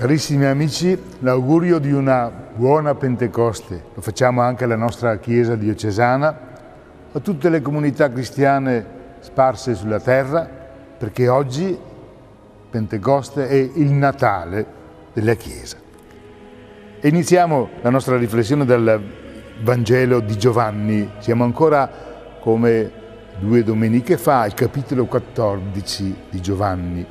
Carissimi amici, l'augurio di una buona Pentecoste, lo facciamo anche alla nostra Chiesa diocesana, a tutte le comunità cristiane sparse sulla terra, perché oggi Pentecoste è il Natale della Chiesa. E iniziamo la nostra riflessione dal Vangelo di Giovanni, siamo ancora come due domeniche fa al capitolo 14 di Giovanni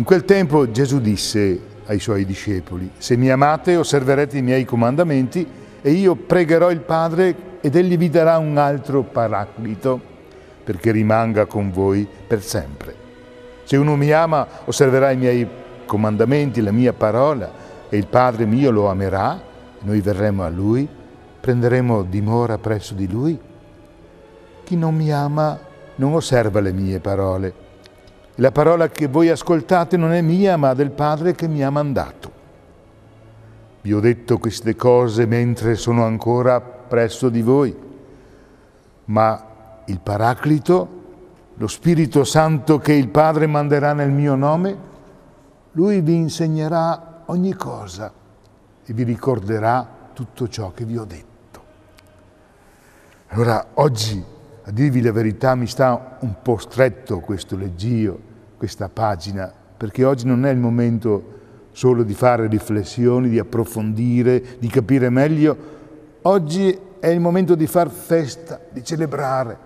in quel tempo Gesù disse ai suoi discepoli, se mi amate osserverete i miei comandamenti e io pregherò il Padre ed egli vi darà un altro paraclito perché rimanga con voi per sempre. Se uno mi ama osserverà i miei comandamenti, la mia parola e il Padre mio lo amerà, noi verremo a lui, prenderemo dimora presso di lui. Chi non mi ama non osserva le mie parole la parola che voi ascoltate non è mia, ma del Padre che mi ha mandato. Vi ho detto queste cose mentre sono ancora presso di voi, ma il Paraclito, lo Spirito Santo che il Padre manderà nel mio nome, lui vi insegnerà ogni cosa e vi ricorderà tutto ciò che vi ho detto. Allora oggi, a dirvi la verità, mi sta un po' stretto questo leggio questa pagina, perché oggi non è il momento solo di fare riflessioni, di approfondire, di capire meglio, oggi è il momento di far festa, di celebrare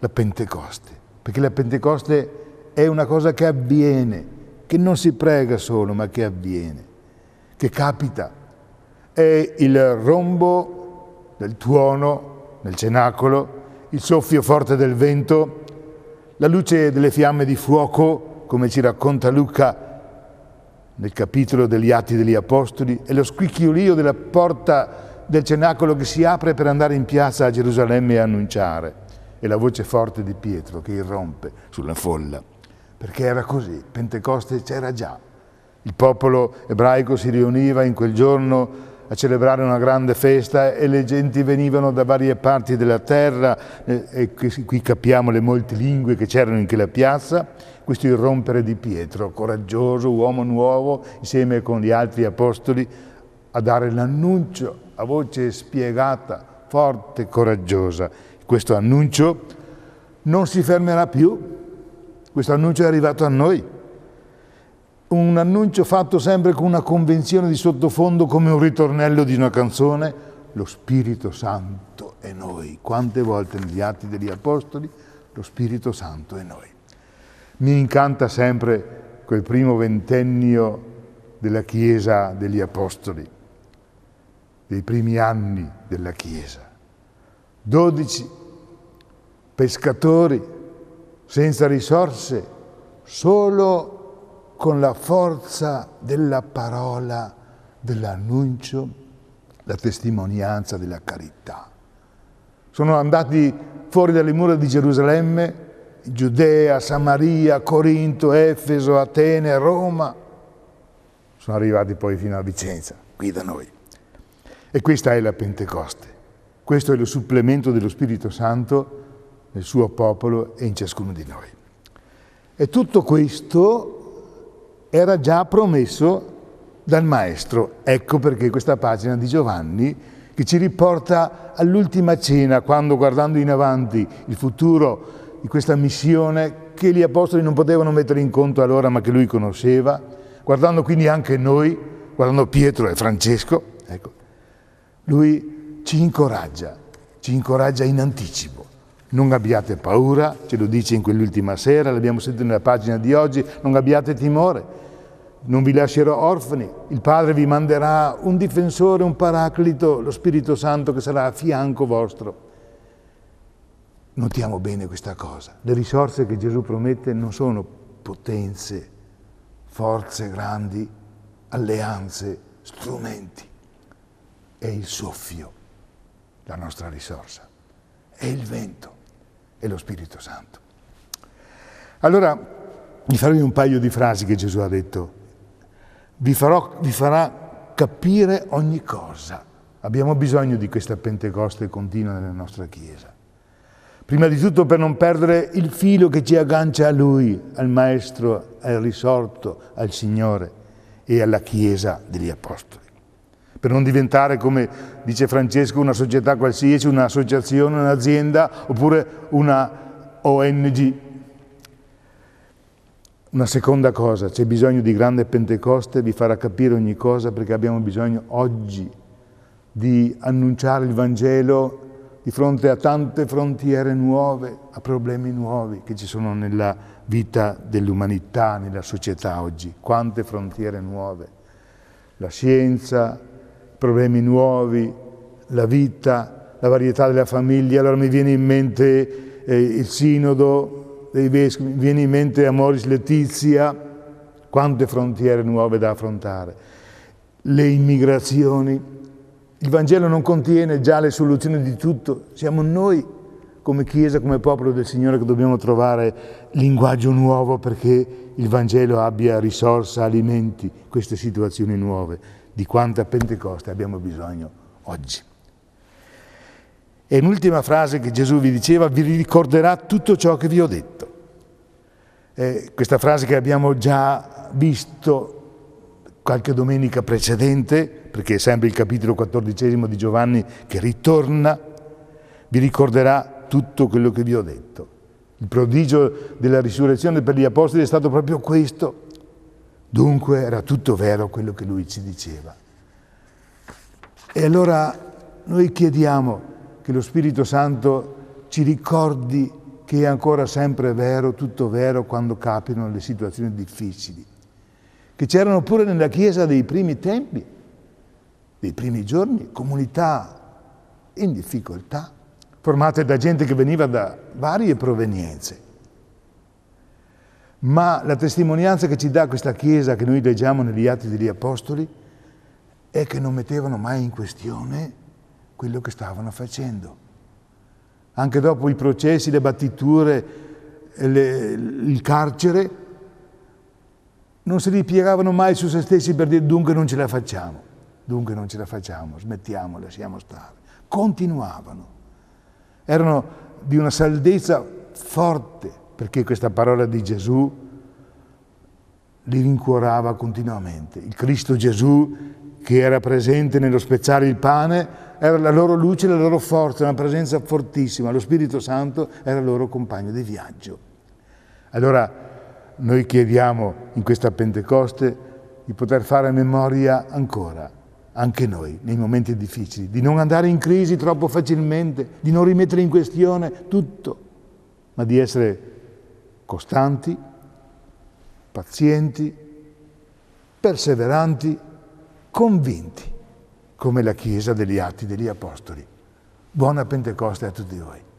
la Pentecoste, perché la Pentecoste è una cosa che avviene, che non si prega solo, ma che avviene, che capita. È il rombo del tuono nel cenacolo, il soffio forte del vento, la luce delle fiamme di fuoco, come ci racconta Luca nel capitolo degli Atti degli Apostoli, e lo squicchiolio della porta del cenacolo che si apre per andare in piazza a Gerusalemme e annunciare, e la voce forte di Pietro che irrompe sulla folla. Perché era così, Pentecoste c'era già. Il popolo ebraico si riuniva in quel giorno a celebrare una grande festa e le genti venivano da varie parti della terra eh, e qui capiamo le molte lingue che c'erano in quella piazza, questo irrompere di Pietro, coraggioso, uomo nuovo, insieme con gli altri apostoli, a dare l'annuncio a voce spiegata, forte, coraggiosa. Questo annuncio non si fermerà più, questo annuncio è arrivato a noi un annuncio fatto sempre con una convenzione di sottofondo come un ritornello di una canzone, lo Spirito Santo è noi. Quante volte negli Atti degli Apostoli lo Spirito Santo è noi. Mi incanta sempre quel primo ventennio della Chiesa degli Apostoli, dei primi anni della Chiesa. Dodici pescatori senza risorse, solo con la forza della parola, dell'annuncio, la testimonianza della carità. Sono andati fuori dalle mura di Gerusalemme, Giudea, Samaria, Corinto, Efeso, Atene, Roma. Sono arrivati poi fino a Vicenza, qui da noi. E questa è la Pentecoste. Questo è lo supplemento dello Spirito Santo nel suo popolo e in ciascuno di noi. E tutto questo era già promesso dal Maestro. Ecco perché questa pagina di Giovanni che ci riporta all'ultima cena, quando guardando in avanti il futuro di questa missione che gli apostoli non potevano mettere in conto allora ma che lui conosceva, guardando quindi anche noi, guardando Pietro e Francesco, ecco, lui ci incoraggia, ci incoraggia in anticipo. Non abbiate paura, ce lo dice in quell'ultima sera, l'abbiamo sentito nella pagina di oggi, non abbiate timore, non vi lascerò orfani, il Padre vi manderà un difensore, un paraclito, lo Spirito Santo che sarà a fianco vostro. Notiamo bene questa cosa, le risorse che Gesù promette non sono potenze, forze grandi, alleanze, strumenti, è il soffio, la nostra risorsa, è il vento e lo Spirito Santo. Allora vi farò un paio di frasi che Gesù ha detto. Vi, farò, vi farà capire ogni cosa. Abbiamo bisogno di questa Pentecoste continua nella nostra Chiesa. Prima di tutto per non perdere il filo che ci aggancia a Lui, al Maestro, al risorto, al Signore e alla Chiesa degli Apostoli per non diventare, come dice Francesco, una società qualsiasi, un'associazione, un'azienda oppure una ONG. Una seconda cosa, c'è bisogno di grande Pentecoste, vi farà capire ogni cosa perché abbiamo bisogno oggi di annunciare il Vangelo di fronte a tante frontiere nuove, a problemi nuovi che ci sono nella vita dell'umanità, nella società oggi. Quante frontiere nuove. La scienza, problemi nuovi, la vita, la varietà della famiglia, allora mi viene in mente eh, il sinodo dei vescovi, mi viene in mente Amoris Letizia, quante frontiere nuove da affrontare, le immigrazioni. Il Vangelo non contiene già le soluzioni di tutto, siamo noi come Chiesa, come popolo del Signore che dobbiamo trovare linguaggio nuovo perché il Vangelo abbia risorsa, alimenti queste situazioni nuove di quanto a Pentecoste abbiamo bisogno oggi. E un'ultima frase che Gesù vi diceva, vi ricorderà tutto ciò che vi ho detto. Eh, questa frase che abbiamo già visto qualche domenica precedente, perché è sempre il capitolo quattordicesimo di Giovanni che ritorna, vi ricorderà tutto quello che vi ho detto. Il prodigio della risurrezione per gli apostoli è stato proprio questo, Dunque era tutto vero quello che lui ci diceva. E allora noi chiediamo che lo Spirito Santo ci ricordi che è ancora sempre vero, tutto vero, quando capitano le situazioni difficili, che c'erano pure nella Chiesa dei primi tempi, dei primi giorni, comunità in difficoltà, formate da gente che veniva da varie provenienze ma la testimonianza che ci dà questa Chiesa che noi leggiamo negli Atti degli Apostoli è che non mettevano mai in questione quello che stavano facendo. Anche dopo i processi, le battiture, le, il carcere, non si ripiegavano mai su se stessi per dire dunque non ce la facciamo, dunque non ce la facciamo, smettiamo, lasciamo stare. Continuavano. Erano di una saldezza forte, perché questa parola di Gesù li rincuorava continuamente. Il Cristo Gesù che era presente nello spezzare il pane era la loro luce, la loro forza, una presenza fortissima. Lo Spirito Santo era il loro compagno di viaggio. Allora noi chiediamo in questa Pentecoste di poter fare memoria ancora, anche noi, nei momenti difficili, di non andare in crisi troppo facilmente, di non rimettere in questione tutto, ma di essere costanti, pazienti, perseveranti, convinti, come la Chiesa degli Atti degli Apostoli. Buona Pentecoste a tutti voi.